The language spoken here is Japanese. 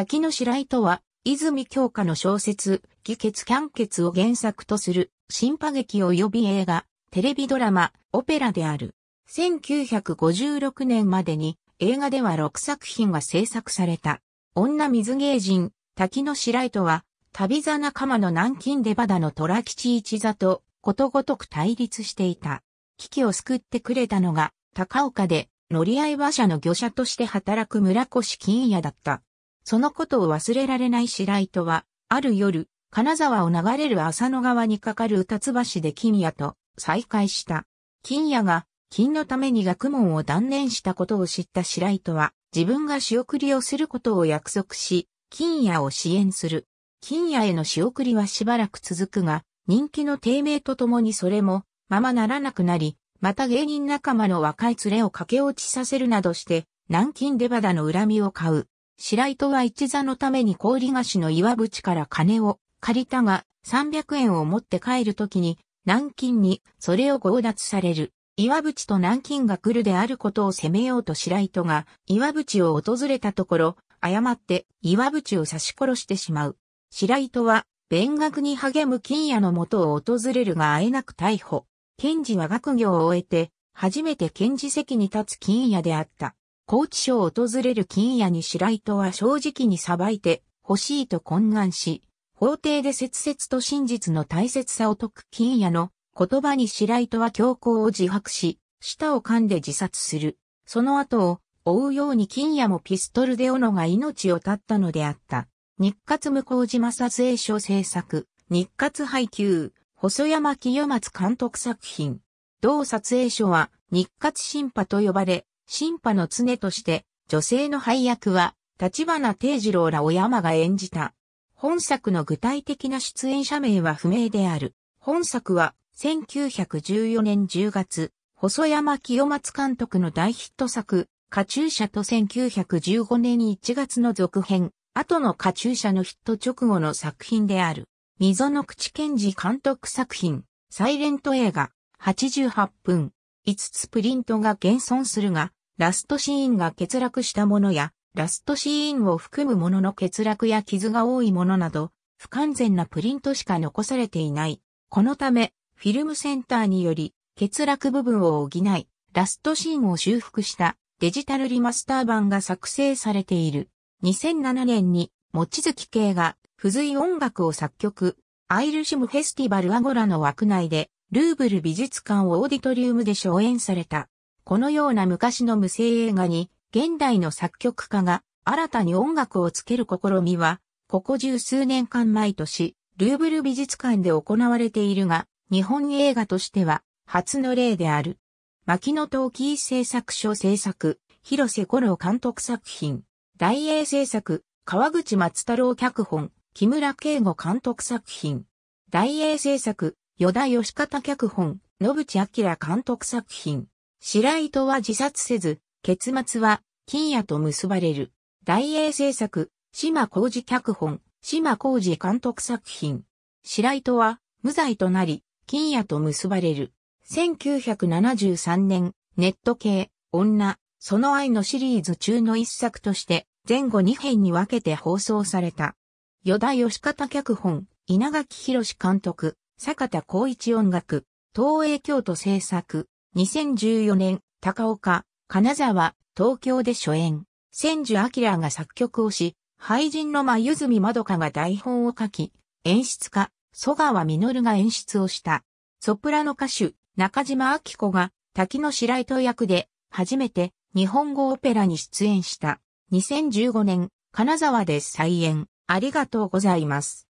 滝の白井とは、泉京香の小説、義血キャン血を原作とする、新派劇及び映画、テレビドラマ、オペラである。1956年までに映画では6作品が制作された。女水芸人、滝の白糸は、旅座仲間の南京出バダの虎吉一座とことごとく対立していた。危機を救ってくれたのが、高岡で乗り合い馬車の魚者として働く村越金也だった。そのことを忘れられない白糸は、ある夜、金沢を流れる浅野川に架かる歌津橋で金谷と再会した。金谷が、金のために学問を断念したことを知った白糸は、自分が仕送りをすることを約束し、金谷を支援する。金谷への仕送りはしばらく続くが、人気の低迷とともにそれも、ままならなくなり、また芸人仲間の若い連れを駆け落ちさせるなどして、南京出バダの恨みを買う。白糸は一座のために氷菓子の岩淵から金を借りたが、300円を持って帰るときに、南京にそれを強奪される。岩淵と南京が来るであることを責めようと白糸が岩淵を訪れたところ、誤って岩淵を刺し殺してしまう。白糸は勉学に励む金屋のもとを訪れるが会えなく逮捕。賢治は学業を終えて、初めて賢治席に立つ金屋であった。高知省を訪れる金谷に白糸は正直に裁いて欲しいと懇願し、法廷で切々と真実の大切さを説く金谷の言葉に白糸は強行を自白し、舌を噛んで自殺する。その後を追うように金谷もピストルで斧が命を絶ったのであった。日活向島撮影所制作、日活配給、細山清松監督作品。同撮影所は日活審判と呼ばれ、審判の常として、女性の配役は、立花定次郎らを山が演じた。本作の具体的な出演者名は不明である。本作は、1914年10月、細山清松監督の大ヒット作、カチューシャと1915年1月の続編、後のカチューシャのヒット直後の作品である。溝の口賢治監督作品、サイレント映画、88分、5つプリントが現存するが、ラストシーンが欠落したものや、ラストシーンを含むものの欠落や傷が多いものなど、不完全なプリントしか残されていない。このため、フィルムセンターにより、欠落部分を補い、ラストシーンを修復したデジタルリマスター版が作成されている。2007年に、もちづき系が、付随音楽を作曲、アイルシムフェスティバルアゴラの枠内で、ルーブル美術館をオーディトリウムで初演された。このような昔の無声映画に、現代の作曲家が新たに音楽をつける試みは、ここ十数年間毎年、ルーブル美術館で行われているが、日本映画としては初の例である。牧野陶器製作所制作、広瀬五郎監督作品、大英製作、川口松太郎脚本、木村敬吾監督作品、大英製作、与田義方脚本、野口明監督作品、白糸は自殺せず、結末は金也と結ばれる。大英制作、島浩二脚本、島浩二監督作品。白糸は無罪となり、金也と結ばれる。1973年、ネット系、女、その愛のシリーズ中の一作として、前後2編に分けて放送された。与田義方脚本、稲垣博監督、坂田光一音楽、東映京都制作。2014年、高岡、金沢、東京で初演。千住明が作曲をし、俳人の真泉まどかが台本を書き、演出家、蘇川実が演出をした。ソプラノ歌手、中島明子が、滝の白糸役で、初めて、日本語オペラに出演した。2015年、金沢で再演。ありがとうございます。